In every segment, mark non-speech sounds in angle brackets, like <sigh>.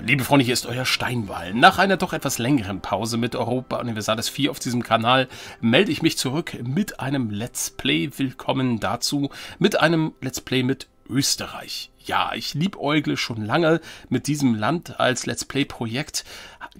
Liebe Freunde, hier ist euer Steinwall. Nach einer doch etwas längeren Pause mit Europa Universalis 4 auf diesem Kanal melde ich mich zurück mit einem Let's Play. Willkommen dazu mit einem Let's Play mit Österreich. Ja, ich liebäugle schon lange mit diesem Land als Let's Play-Projekt,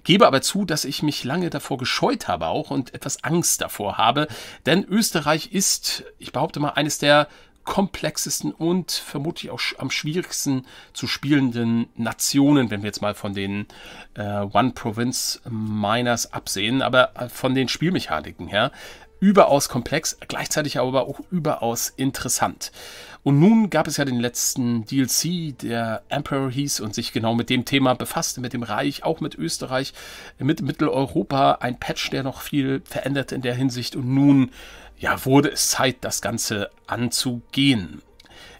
gebe aber zu, dass ich mich lange davor gescheut habe auch und etwas Angst davor habe, denn Österreich ist, ich behaupte mal, eines der komplexesten und vermutlich auch am schwierigsten zu spielenden Nationen, wenn wir jetzt mal von den äh, One Province Miners absehen, aber äh, von den Spielmechaniken her überaus komplex, gleichzeitig aber auch überaus interessant. Und nun gab es ja den letzten DLC, der Emperor hieß und sich genau mit dem Thema befasste, mit dem Reich, auch mit Österreich, mit Mitteleuropa. Ein Patch, der noch viel verändert in der Hinsicht. Und nun, ja, wurde es Zeit, das Ganze anzugehen.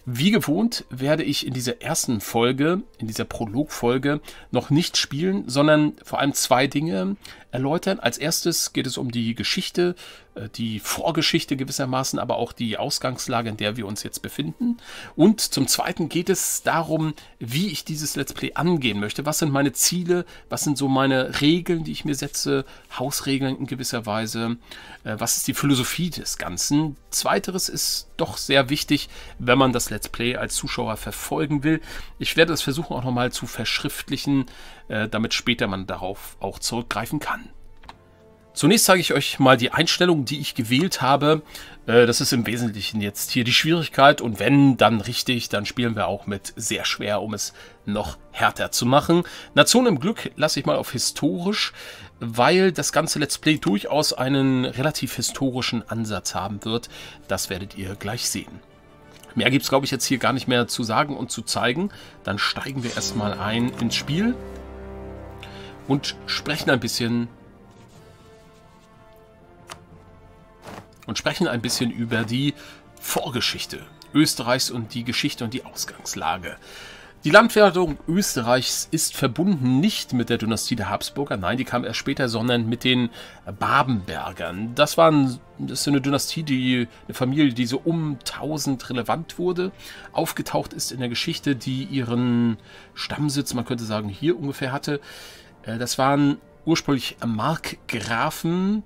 Wie gewohnt werde ich in dieser ersten Folge, in dieser Prologfolge, noch nicht spielen, sondern vor allem zwei Dinge erläutern. Als erstes geht es um die Geschichte, äh, die Vorgeschichte gewissermaßen, aber auch die Ausgangslage, in der wir uns jetzt befinden. Und zum Zweiten geht es darum, wie ich dieses Let's Play angehen möchte. Was sind meine Ziele? Was sind so meine Regeln, die ich mir setze? Hausregeln in gewisser Weise. Äh, was ist die Philosophie des Ganzen? Zweiteres ist doch sehr wichtig, wenn man das Let's Play als Zuschauer verfolgen will. Ich werde das versuchen auch nochmal zu verschriftlichen, äh, damit später man darauf auch zurückgreifen kann. Zunächst zeige ich euch mal die Einstellungen, die ich gewählt habe. Äh, das ist im Wesentlichen jetzt hier die Schwierigkeit und wenn dann richtig, dann spielen wir auch mit sehr schwer, um es noch härter zu machen. Nation im Glück lasse ich mal auf historisch, weil das ganze Let's Play durchaus einen relativ historischen Ansatz haben wird. Das werdet ihr gleich sehen. Mehr gibt es, glaube ich, jetzt hier gar nicht mehr zu sagen und zu zeigen. Dann steigen wir erstmal ein ins Spiel und sprechen ein bisschen und sprechen ein bisschen über die Vorgeschichte Österreichs und die Geschichte und die Ausgangslage. Die Landwerdung Österreichs ist verbunden nicht mit der Dynastie der Habsburger, nein, die kam erst später, sondern mit den Babenbergern. Das, waren, das ist eine Dynastie, die, eine Familie, die so um 1000 relevant wurde, aufgetaucht ist in der Geschichte, die ihren Stammsitz, man könnte sagen, hier ungefähr hatte. Äh, das waren ursprünglich Markgrafen,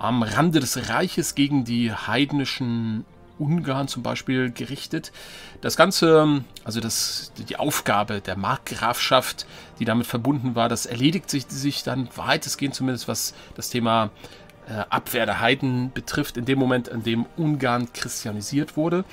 am Rande des Reiches gegen die heidnischen Ungarn zum Beispiel gerichtet. Das Ganze, also das, die Aufgabe der Markgrafschaft, die damit verbunden war, das erledigt sich, sich dann weitestgehend zumindest, was das Thema äh, Abwehr der Heiden betrifft, in dem Moment, in dem Ungarn christianisiert wurde.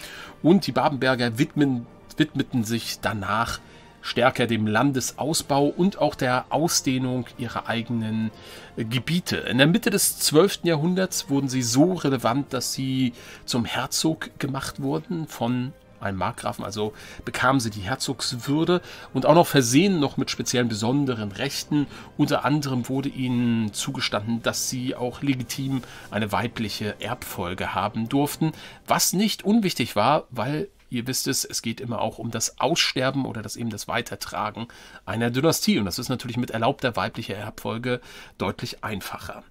Und die Babenberger widmen, widmeten sich danach stärker dem Landesausbau und auch der Ausdehnung ihrer eigenen äh, Gebiete. In der Mitte des 12. Jahrhunderts wurden sie so relevant, dass sie zum Herzog gemacht wurden von einem Markgrafen, also bekamen sie die Herzogswürde und auch noch versehen noch mit speziellen besonderen Rechten. Unter anderem wurde ihnen zugestanden, dass sie auch legitim eine weibliche Erbfolge haben durften, was nicht unwichtig war, weil Ihr wisst es, es geht immer auch um das Aussterben oder das eben das Weitertragen einer Dynastie. Und das ist natürlich mit erlaubter weiblicher Erbfolge deutlich einfacher.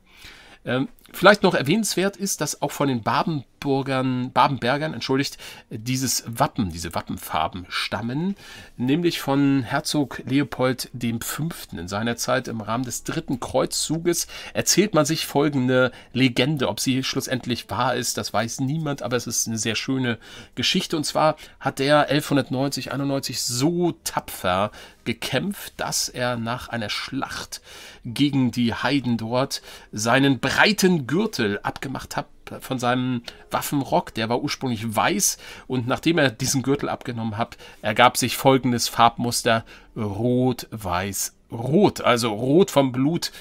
Ähm, Vielleicht noch erwähnenswert ist, dass auch von den Babenburgern, Babenbergern, entschuldigt, dieses Wappen, diese Wappenfarben stammen, nämlich von Herzog Leopold V. In seiner Zeit im Rahmen des dritten Kreuzzuges erzählt man sich folgende Legende. Ob sie schlussendlich wahr ist, das weiß niemand, aber es ist eine sehr schöne Geschichte. Und zwar hat er 1190, 91 so tapfer gekämpft, dass er nach einer Schlacht gegen die Heiden dort seinen breiten Gürtel abgemacht habe, von seinem Waffenrock, der war ursprünglich weiß und nachdem er diesen Gürtel abgenommen hat, ergab sich folgendes Farbmuster rot, weiß, rot, also rot vom Blut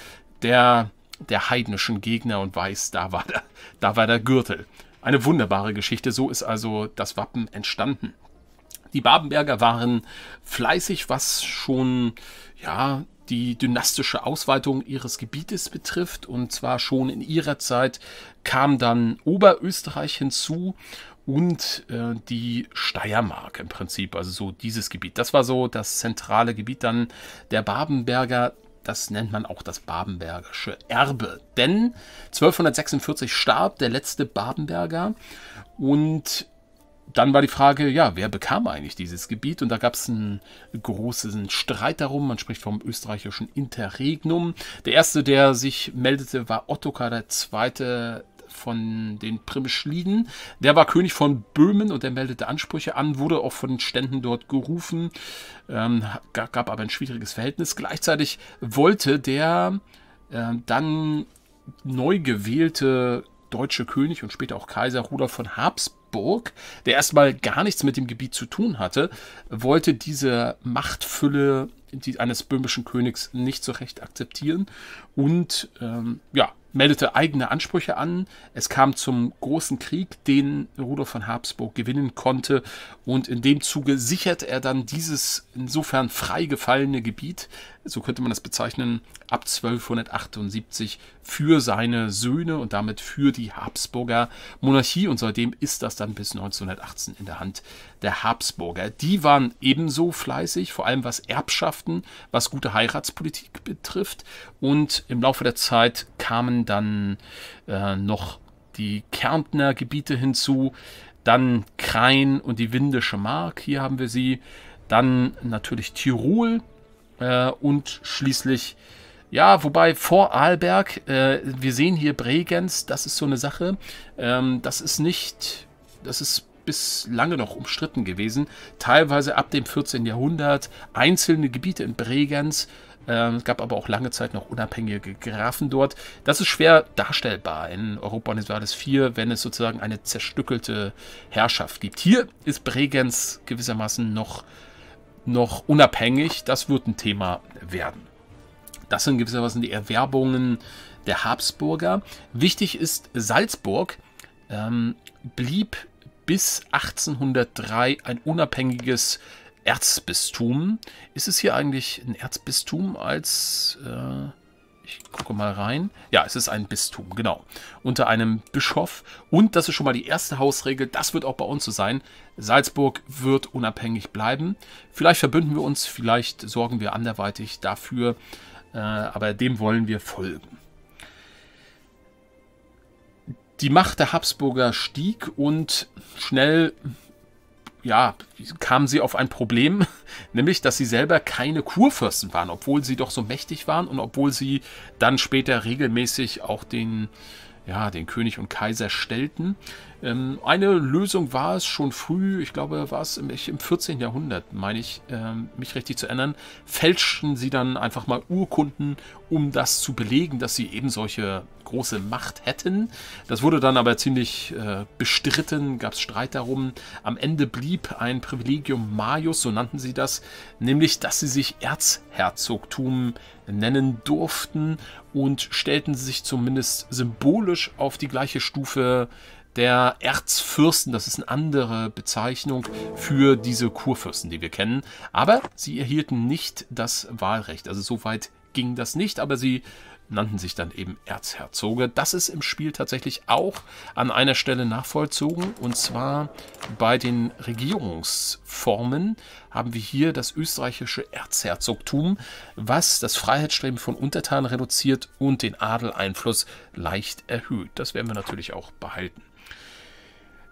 der der heidnischen Gegner und weiß, da war der, da war der Gürtel. Eine wunderbare Geschichte, so ist also das Wappen entstanden. Die Babenberger waren fleißig, was schon ja die dynastische Ausweitung ihres Gebietes betrifft. Und zwar schon in ihrer Zeit kam dann Oberösterreich hinzu und äh, die Steiermark im Prinzip, also so dieses Gebiet. Das war so das zentrale Gebiet dann der Babenberger. Das nennt man auch das Babenbergische Erbe. Denn 1246 starb der letzte Babenberger und dann war die Frage, ja, wer bekam eigentlich dieses Gebiet? Und da gab es einen großen Streit darum. Man spricht vom österreichischen Interregnum. Der erste, der sich meldete, war Ottokar, II. von den Primischliden. Der war König von Böhmen und er meldete Ansprüche an, wurde auch von den Ständen dort gerufen, ähm, gab aber ein schwieriges Verhältnis. Gleichzeitig wollte der äh, dann neu gewählte deutsche König und später auch Kaiser Rudolf von Habsburg Burg, der erstmal gar nichts mit dem Gebiet zu tun hatte, wollte diese Machtfülle eines böhmischen Königs nicht so recht akzeptieren und ähm, ja, meldete eigene Ansprüche an. Es kam zum großen Krieg, den Rudolf von Habsburg gewinnen konnte. Und in dem Zuge sicherte er dann dieses insofern frei gefallene Gebiet, so könnte man das bezeichnen, ab 1278 für seine Söhne und damit für die Habsburger Monarchie. Und seitdem ist das dann bis 1918 in der Hand der Habsburger. Die waren ebenso fleißig, vor allem was Erbschaften, was gute Heiratspolitik betrifft. Und im Laufe der Zeit kamen dann äh, noch die Kärntner Gebiete hinzu, dann Krain und die Windische Mark, hier haben wir sie, dann natürlich Tirol äh, und schließlich ja, wobei vor Arlberg, äh, wir sehen hier Bregenz, das ist so eine Sache. Ähm, das ist nicht, das ist bis lange noch umstritten gewesen. Teilweise ab dem 14. Jahrhundert einzelne Gebiete in Bregenz. Es ähm, gab aber auch lange Zeit noch unabhängige Grafen dort. Das ist schwer darstellbar in Europa Universalis 4, wenn es sozusagen eine zerstückelte Herrschaft gibt. Hier ist Bregenz gewissermaßen noch, noch unabhängig. Das wird ein Thema werden. Das sind gewissermaßen die Erwerbungen der Habsburger. Wichtig ist, Salzburg ähm, blieb bis 1803 ein unabhängiges Erzbistum. Ist es hier eigentlich ein Erzbistum als... Äh, ich gucke mal rein. Ja, es ist ein Bistum, genau. Unter einem Bischof. Und das ist schon mal die erste Hausregel. Das wird auch bei uns so sein. Salzburg wird unabhängig bleiben. Vielleicht verbünden wir uns, vielleicht sorgen wir anderweitig dafür. Äh, aber dem wollen wir folgen. Die Macht der Habsburger stieg und schnell ja, kamen sie auf ein Problem, <laughs> nämlich dass sie selber keine Kurfürsten waren, obwohl sie doch so mächtig waren und obwohl sie dann später regelmäßig auch den, ja, den König und Kaiser stellten. Ähm, eine Lösung war es schon früh, ich glaube, war es im, im 14. Jahrhundert, meine ich, ähm, mich richtig zu erinnern, fälschten sie dann einfach mal Urkunden, um das zu belegen, dass sie eben solche große Macht hätten. Das wurde dann aber ziemlich äh, bestritten, gab es Streit darum. Am Ende blieb ein Privilegium Majus, so nannten sie das, nämlich, dass sie sich Erzherzogtum nennen durften und stellten sich zumindest symbolisch auf die gleiche Stufe äh, der Erzfürsten. Das ist eine andere Bezeichnung für diese Kurfürsten, die wir kennen. Aber sie erhielten nicht das Wahlrecht. Also so weit ging das nicht, aber sie nannten sich dann eben Erzherzoge. Das ist im Spiel tatsächlich auch an einer Stelle nachvollzogen. Und zwar bei den Regierungsformen haben wir hier das österreichische Erzherzogtum, was das Freiheitsstreben von Untertanen reduziert und den Adeleinfluss leicht erhöht. Das werden wir natürlich auch behalten.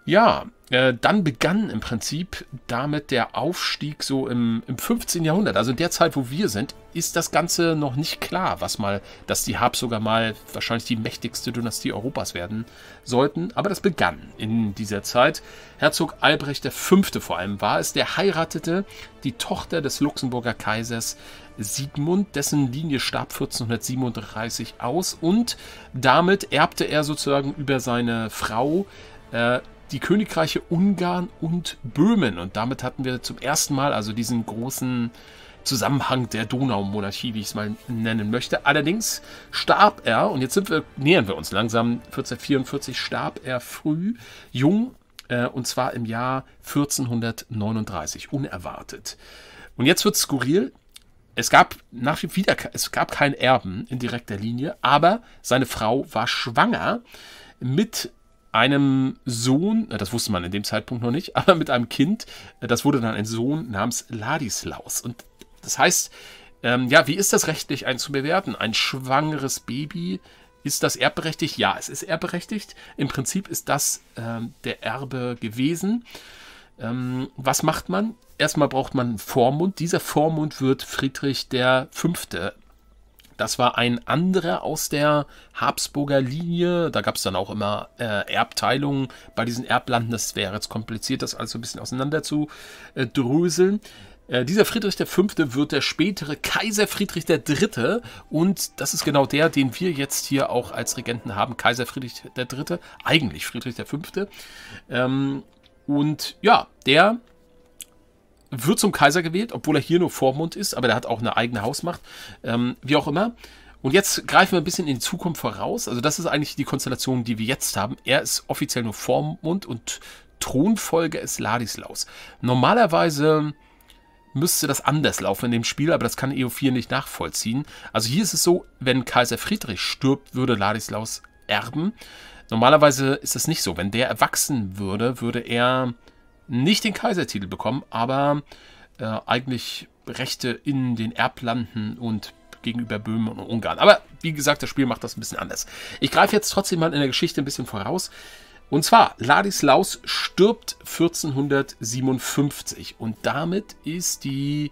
Ja, äh, dann begann im Prinzip damit der Aufstieg so im, im 15. Jahrhundert. Also in der Zeit, wo wir sind, ist das Ganze noch nicht klar, was mal, dass die Habs sogar mal wahrscheinlich die mächtigste Dynastie Europas werden sollten. Aber das begann in dieser Zeit. Herzog Albrecht V. vor allem war es, der heiratete die Tochter des Luxemburger Kaisers Sigmund, dessen Linie starb 1437 aus und damit erbte er sozusagen über seine Frau äh, die Königreiche Ungarn und Böhmen. Und damit hatten wir zum ersten Mal also diesen großen Zusammenhang der Donaumonarchie, wie ich es mal nennen möchte. Allerdings starb er, und jetzt sind wir, nähern wir uns langsam, 1444 starb er früh, jung, äh, und zwar im Jahr 1439, unerwartet. Und jetzt wird skurril. Es gab nach wie wieder, es gab keinen Erben in direkter Linie, aber seine Frau war schwanger mit einem Sohn, das wusste man in dem Zeitpunkt noch nicht, <laughs> aber mit einem Kind, äh, das wurde dann ein Sohn namens Ladislaus. Und das heißt, ähm, ja, wie ist das rechtlich zu bewerten? Ein schwangeres Baby, ist das erbberechtigt? Ja, es ist erbberechtigt. Im Prinzip ist das ähm, der Erbe gewesen. Ähm, was macht man? Erstmal braucht man einen Vormund. Dieser Vormund wird Friedrich V. Das war ein anderer aus der Habsburger Linie. Da gab es dann auch immer äh, Erbteilungen bei diesen Erblanden. Das wäre jetzt kompliziert, das alles so ein bisschen auseinander zu äh, dröseln. Äh, dieser Friedrich V. wird der spätere Kaiser Friedrich III. Und das ist genau der, den wir jetzt hier auch als Regenten haben. Kaiser Friedrich III., eigentlich Friedrich V. Ähm, und ja, der wird zum Kaiser gewählt, obwohl er hier nur Vormund ist, aber der hat auch eine eigene Hausmacht, ähm, wie auch immer. Und jetzt greifen wir ein bisschen in die Zukunft voraus. Also das ist eigentlich die Konstellation, die wir jetzt haben. Er ist offiziell nur Vormund und Thronfolger ist Ladislaus. Normalerweise müsste das anders laufen in dem Spiel, aber das kann EO4 nicht nachvollziehen. Also hier ist es so, wenn Kaiser Friedrich stirbt, würde Ladislaus erben. Normalerweise ist das nicht so. Wenn der erwachsen würde, würde er nicht den Kaisertitel bekommen, aber äh, eigentlich Rechte in den Erblanden und gegenüber Böhmen und Ungarn. Aber wie gesagt, das Spiel macht das ein bisschen anders. Ich greife jetzt trotzdem mal in der Geschichte ein bisschen voraus. Und zwar, Ladislaus stirbt 1457 und damit ist die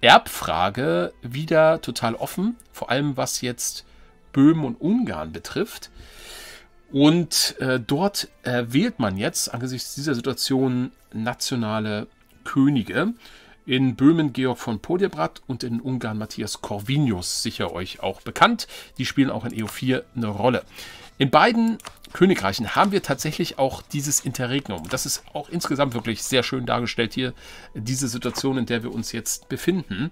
Erbfrage wieder total offen, vor allem was jetzt Böhmen und Ungarn betrifft. Und äh, dort äh, wählt man jetzt angesichts dieser Situation nationale Könige. In Böhmen Georg von Podiebrad und in Ungarn Matthias Corvinius, sicher euch auch bekannt. Die spielen auch in EO4 eine Rolle. In beiden Königreichen haben wir tatsächlich auch dieses Interregnum. Das ist auch insgesamt wirklich sehr schön dargestellt hier, diese Situation, in der wir uns jetzt befinden.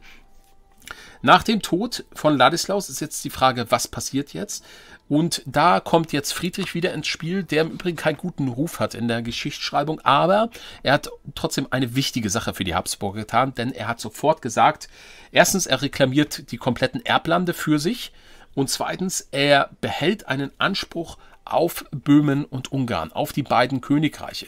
Nach dem Tod von Ladislaus ist jetzt die Frage, was passiert jetzt? Und da kommt jetzt Friedrich wieder ins Spiel, der im Übrigen keinen guten Ruf hat in der Geschichtsschreibung, aber er hat trotzdem eine wichtige Sache für die Habsburger getan, denn er hat sofort gesagt, erstens, er reklamiert die kompletten Erblande für sich und zweitens, er behält einen Anspruch auf Böhmen und Ungarn, auf die beiden Königreiche.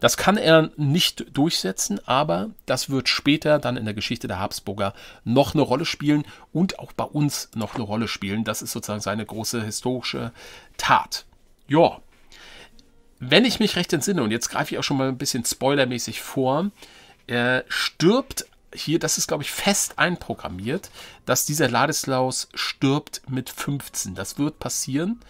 Das kann er nicht durchsetzen, aber das wird später dann in der Geschichte der Habsburger noch eine Rolle spielen und auch bei uns noch eine Rolle spielen. Das ist sozusagen seine große historische Tat. Ja, wenn ich mich recht entsinne, und jetzt greife ich auch schon mal ein bisschen spoilermäßig vor, äh, stirbt hier, das ist, glaube ich, fest einprogrammiert, dass dieser Ladislaus stirbt mit 15. Das wird passieren.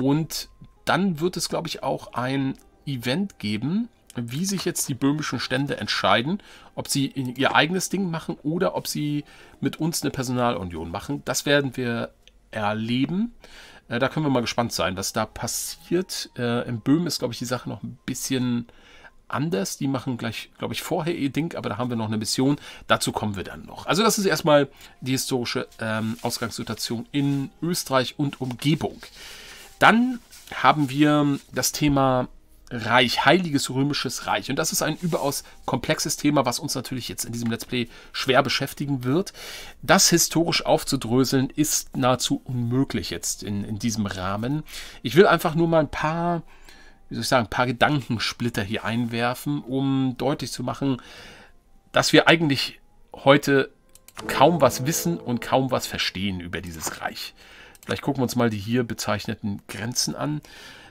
Und dann wird es, glaube ich, auch ein Event geben, wie sich jetzt die böhmischen Stände entscheiden, ob sie ihr eigenes Ding machen oder ob sie mit uns eine Personalunion machen. Das werden wir erleben. Äh, da können wir mal gespannt sein, was da passiert. Äh, in Böhmen ist, glaube ich, die Sache noch ein bisschen anders. Die machen gleich, glaube ich, vorher ihr Ding, aber da haben wir noch eine Mission. Dazu kommen wir dann noch. Also das ist erstmal die historische ähm, Ausgangssituation in Österreich und Umgebung. Dann haben wir das Thema Reich, heiliges römisches Reich. Und das ist ein überaus komplexes Thema, was uns natürlich jetzt in diesem Let's Play schwer beschäftigen wird. Das historisch aufzudröseln ist nahezu unmöglich jetzt in, in diesem Rahmen. Ich will einfach nur mal ein paar, wie soll ich sagen, ein paar Gedankensplitter hier einwerfen, um deutlich zu machen, dass wir eigentlich heute kaum was wissen und kaum was verstehen über dieses Reich. Vielleicht gucken wir uns mal die hier bezeichneten Grenzen an.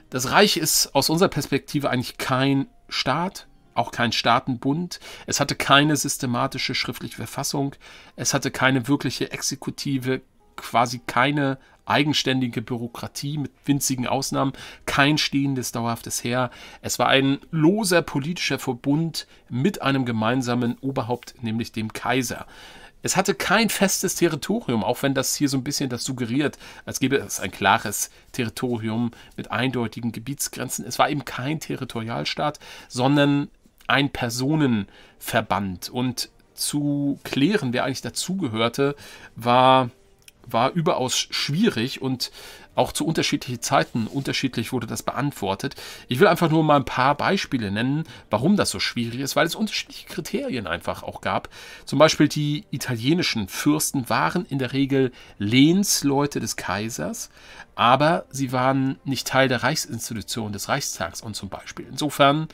Das Reich ist aus unserer Perspektive eigentlich kein Staat, auch kein Staatenbund. Es hatte keine systematische schriftliche Verfassung. Es hatte keine wirkliche Exekutive, quasi keine eigenständige Bürokratie mit winzigen Ausnahmen, kein stehendes dauerhaftes Heer. Es war ein loser politischer Verbund mit einem gemeinsamen Oberhaupt, nämlich dem Kaiser. Es hatte kein festes Territorium, auch wenn das hier so ein bisschen das suggeriert, als gäbe es ein klares Territorium mit eindeutigen Gebietsgrenzen. Es war eben kein Territorialstaat, sondern ein Personenverband. Und zu klären, wer eigentlich dazugehörte, war war überaus schwierig und auch zu unterschiedlichen Zeiten unterschiedlich wurde das beantwortet. Ich will einfach nur mal ein paar Beispiele nennen, warum das so schwierig ist, weil es unterschiedliche Kriterien einfach auch gab. Zum Beispiel die italienischen Fürsten waren in der Regel Lehnsleute des Kaisers, aber sie waren nicht Teil der Reichsinstitution des Reichstags und zum Beispiel. Insofern,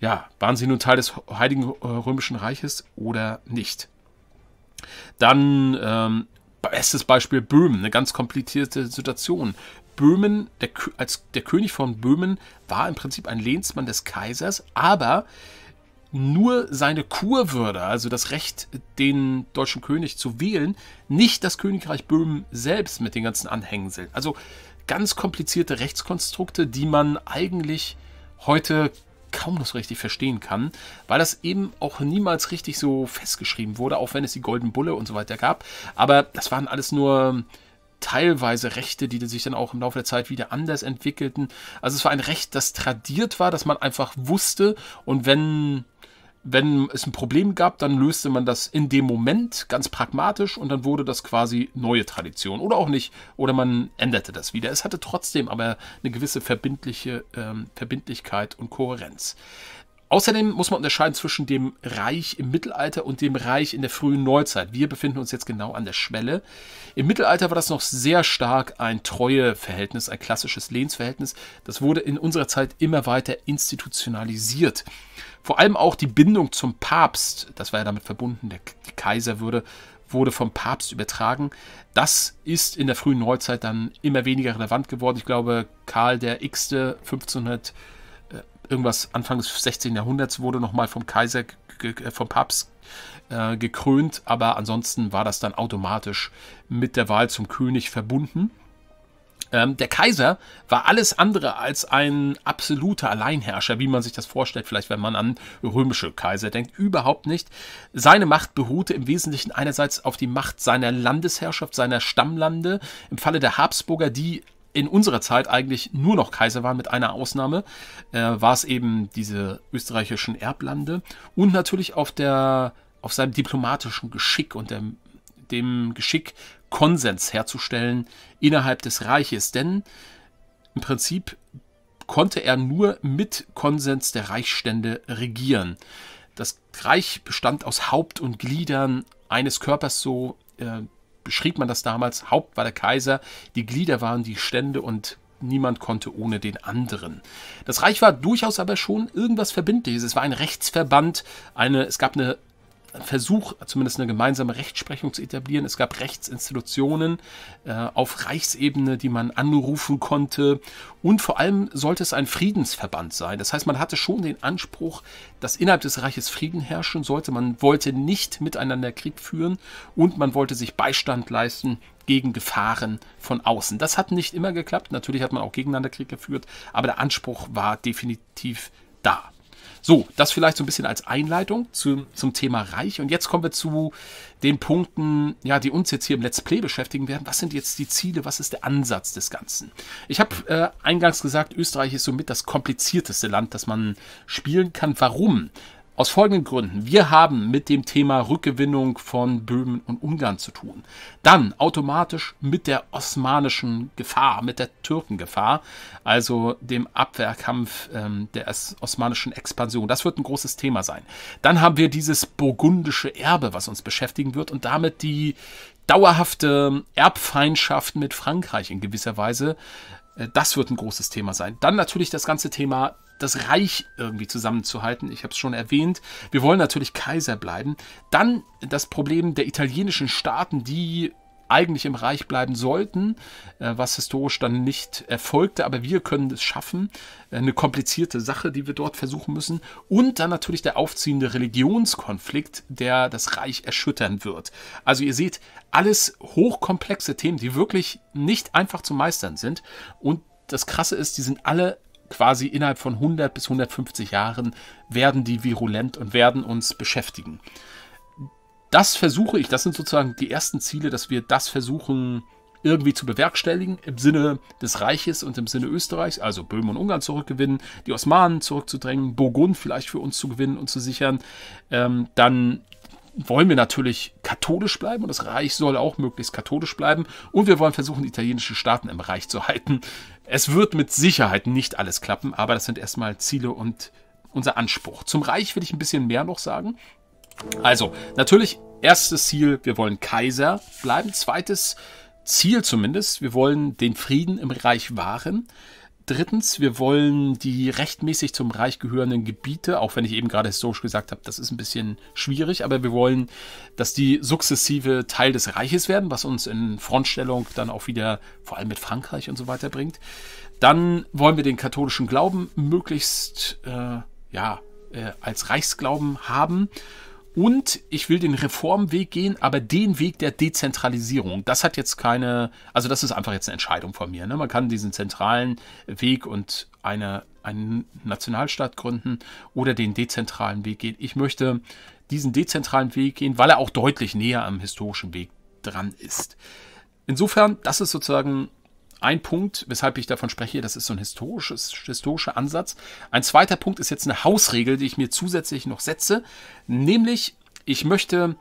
ja, waren sie nun Teil des Heiligen Römischen Reiches oder nicht. Dann ähm, Bestes Beispiel Böhmen, eine ganz komplizierte Situation. Böhmen, der, als der König von Böhmen war im Prinzip ein Lehnsmann des Kaisers, aber nur seine Kurwürde, also das Recht, den deutschen König zu wählen, nicht das Königreich Böhmen selbst mit den ganzen Anhängseln. Also ganz komplizierte Rechtskonstrukte, die man eigentlich heute kaum noch so richtig verstehen kann, weil das eben auch niemals richtig so festgeschrieben wurde, auch wenn es die Golden Bulle und so weiter gab. Aber das waren alles nur teilweise Rechte, die sich dann auch im Laufe der Zeit wieder anders entwickelten. Also es war ein Recht, das tradiert war, das man einfach wusste und wenn wenn es ein Problem gab, dann löste man das in dem Moment ganz pragmatisch und dann wurde das quasi neue Tradition oder auch nicht. Oder man änderte das wieder. Es hatte trotzdem aber eine gewisse verbindliche ähm, Verbindlichkeit und Kohärenz. Außerdem muss man unterscheiden zwischen dem Reich im Mittelalter und dem Reich in der frühen Neuzeit. Wir befinden uns jetzt genau an der Schwelle. Im Mittelalter war das noch sehr stark ein Treueverhältnis, ein klassisches Lehnsverhältnis. Das wurde in unserer Zeit immer weiter institutionalisiert. Vor allem auch die Bindung zum Papst, das war ja damit verbunden, der Kaiser würde, wurde vom Papst übertragen. Das ist in der frühen Neuzeit dann immer weniger relevant geworden. Ich glaube, Karl der X. 1500 irgendwas Anfang des 16. Jahrhunderts wurde nochmal vom Kaiser, äh, vom Papst äh, gekrönt, aber ansonsten war das dann automatisch mit der Wahl zum König verbunden. Ähm, der Kaiser war alles andere als ein absoluter Alleinherrscher, wie man sich das vorstellt, vielleicht wenn man an römische Kaiser denkt, überhaupt nicht. Seine Macht beruhte im Wesentlichen einerseits auf die Macht seiner Landesherrschaft, seiner Stammlande, im Falle der Habsburger, die in unserer Zeit eigentlich nur noch Kaiser waren, mit einer Ausnahme, äh, war es eben diese österreichischen Erblande und natürlich auf, der, auf seinem diplomatischen Geschick und dem, dem Geschick, Konsens herzustellen innerhalb des Reiches. Denn im Prinzip konnte er nur mit Konsens der Reichsstände regieren. Das Reich bestand aus Haupt und Gliedern eines Körpers, so äh, beschrieb man das damals. Haupt war der Kaiser, die Glieder waren die Stände und niemand konnte ohne den anderen. Das Reich war durchaus aber schon irgendwas Verbindliches. Es war ein Rechtsverband, eine, es gab eine Versuch, zumindest eine gemeinsame Rechtsprechung zu etablieren. Es gab Rechtsinstitutionen äh, auf Reichsebene, die man anrufen konnte. Und vor allem sollte es ein Friedensverband sein. Das heißt, man hatte schon den Anspruch, dass innerhalb des Reiches Frieden herrschen sollte. Man wollte nicht miteinander Krieg führen und man wollte sich Beistand leisten gegen Gefahren von außen. Das hat nicht immer geklappt. Natürlich hat man auch gegeneinander Krieg geführt, aber der Anspruch war definitiv da. So, das vielleicht so ein bisschen als Einleitung zu, zum Thema Reich. Und jetzt kommen wir zu den Punkten, ja, die uns jetzt hier im Let's Play beschäftigen werden. Was sind jetzt die Ziele? Was ist der Ansatz des Ganzen? Ich habe äh, eingangs gesagt, Österreich ist somit das komplizierteste Land, das man spielen kann. Warum? Aus folgenden Gründen. Wir haben mit dem Thema Rückgewinnung von Böhmen und Ungarn zu tun. Dann automatisch mit der osmanischen Gefahr, mit der Türkengefahr, also dem Abwehrkampf ähm, der osmanischen Expansion. Das wird ein großes Thema sein. Dann haben wir dieses burgundische Erbe, was uns beschäftigen wird und damit die dauerhafte Erbfeindschaft mit Frankreich in gewisser Weise. Äh, das wird ein großes Thema sein. Dann natürlich das ganze Thema das Reich irgendwie zusammenzuhalten. Ich habe es schon erwähnt. Wir wollen natürlich Kaiser bleiben. Dann das Problem der italienischen Staaten, die eigentlich im Reich bleiben sollten, äh, was historisch dann nicht erfolgte, aber wir können es schaffen. Äh, eine komplizierte Sache, die wir dort versuchen müssen. Und dann natürlich der aufziehende Religionskonflikt, der das Reich erschüttern wird. Also ihr seht, alles hochkomplexe Themen, die wirklich nicht einfach zu meistern sind. Und das Krasse ist, die sind alle quasi innerhalb von 100 bis 150 Jahren werden die virulent und werden uns beschäftigen. Das versuche ich, das sind sozusagen die ersten Ziele, dass wir das versuchen irgendwie zu bewerkstelligen im Sinne des Reiches und im Sinne Österreichs, also Böhmen und Ungarn zurückgewinnen, die Osmanen zurückzudrängen, Burgund vielleicht für uns zu gewinnen und zu sichern, ähm, dann wollen wir natürlich katholisch bleiben und das Reich soll auch möglichst katholisch bleiben und wir wollen versuchen, italienische Staaten im Reich zu halten. Es wird mit Sicherheit nicht alles klappen, aber das sind erstmal Ziele und unser Anspruch. Zum Reich will ich ein bisschen mehr noch sagen. Also, natürlich, erstes Ziel, wir wollen Kaiser bleiben. Zweites Ziel zumindest, wir wollen den Frieden im Reich wahren drittens, wir wollen die rechtmäßig zum Reich gehörenden Gebiete, auch wenn ich eben gerade historisch gesagt habe, das ist ein bisschen schwierig, aber wir wollen, dass die sukzessive Teil des Reiches werden, was uns in Frontstellung dann auch wieder vor allem mit Frankreich und so weiter bringt. Dann wollen wir den katholischen Glauben möglichst äh, ja, äh, als Reichsglauben haben und ich will den Reformweg gehen, aber den Weg der Dezentralisierung. Das hat jetzt keine, also das ist einfach jetzt eine Entscheidung von mir. Ne? Man kann diesen zentralen Weg und eine, einen Nationalstaat gründen oder den dezentralen Weg gehen. Ich möchte diesen dezentralen Weg gehen, weil er auch deutlich näher am historischen Weg dran ist. Insofern, das ist sozusagen ein Punkt, weshalb ich davon spreche, das ist so ein historisches, historischer Ansatz. Ein zweiter Punkt ist jetzt eine Hausregel, die ich mir zusätzlich noch setze, nämlich ich möchte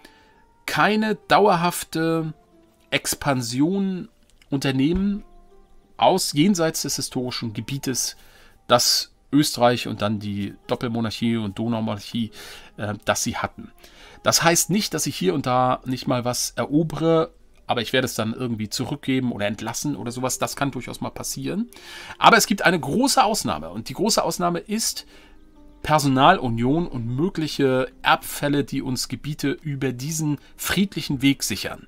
keine dauerhafte Expansion unternehmen aus jenseits des historischen Gebietes, das Österreich und dann die Doppelmonarchie und Donaumonarchie, äh, das sie hatten. Das heißt nicht, dass ich hier und da nicht mal was erobere aber ich werde es dann irgendwie zurückgeben oder entlassen oder sowas. Das kann durchaus mal passieren. Aber es gibt eine große Ausnahme und die große Ausnahme ist Personalunion und mögliche Erbfälle, die uns Gebiete über diesen friedlichen Weg sichern.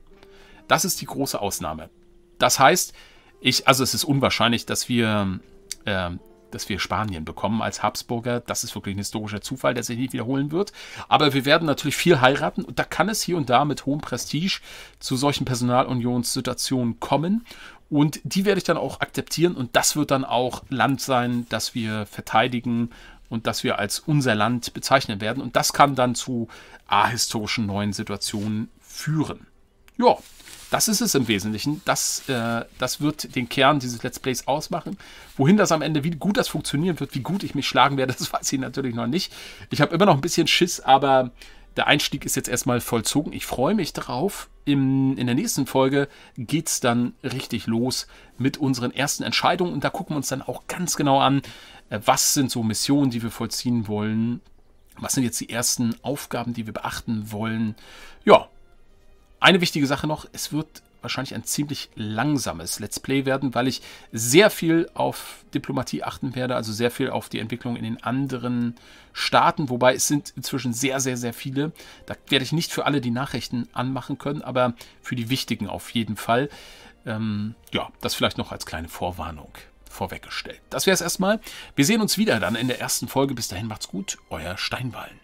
Das ist die große Ausnahme. Das heißt, ich, also es ist unwahrscheinlich, dass wir äh, dass wir Spanien bekommen als Habsburger. Das ist wirklich ein historischer Zufall, der sich nicht wiederholen wird. Aber wir werden natürlich viel heiraten und da kann es hier und da mit hohem Prestige zu solchen Personalunionssituationen kommen. Und die werde ich dann auch akzeptieren und das wird dann auch Land sein, das wir verteidigen und das wir als unser Land bezeichnen werden. Und das kann dann zu ahistorischen neuen Situationen führen. Ja, das ist es im Wesentlichen. Das, äh, das wird den Kern dieses Let's Plays ausmachen. Wohin das am Ende, wie gut das funktionieren wird, wie gut ich mich schlagen werde, <laughs> das weiß ich natürlich noch nicht. Ich habe immer noch ein bisschen Schiss, aber der Einstieg ist jetzt erstmal vollzogen. Ich freue mich drauf. Im, in der nächsten Folge geht es dann richtig los mit unseren ersten Entscheidungen. Und da gucken wir uns dann auch ganz genau an, äh, was sind so Missionen, die wir vollziehen wollen. Was sind jetzt die ersten Aufgaben, die wir beachten wollen? Ja, eine wichtige Sache noch, es wird wahrscheinlich ein ziemlich langsames Let's Play werden, weil ich sehr viel auf Diplomatie achten werde, also sehr viel auf die Entwicklung in den anderen Staaten, wobei es sind inzwischen sehr, sehr, sehr viele. Da werde ich nicht für alle die Nachrichten anmachen können, aber für die wichtigen auf jeden Fall. Ähm, ja, das vielleicht noch als kleine Vorwarnung vorweggestellt. Das wäre es erstmal. Wir sehen uns wieder dann in der ersten Folge. Bis dahin macht's gut, euer Steinwallen.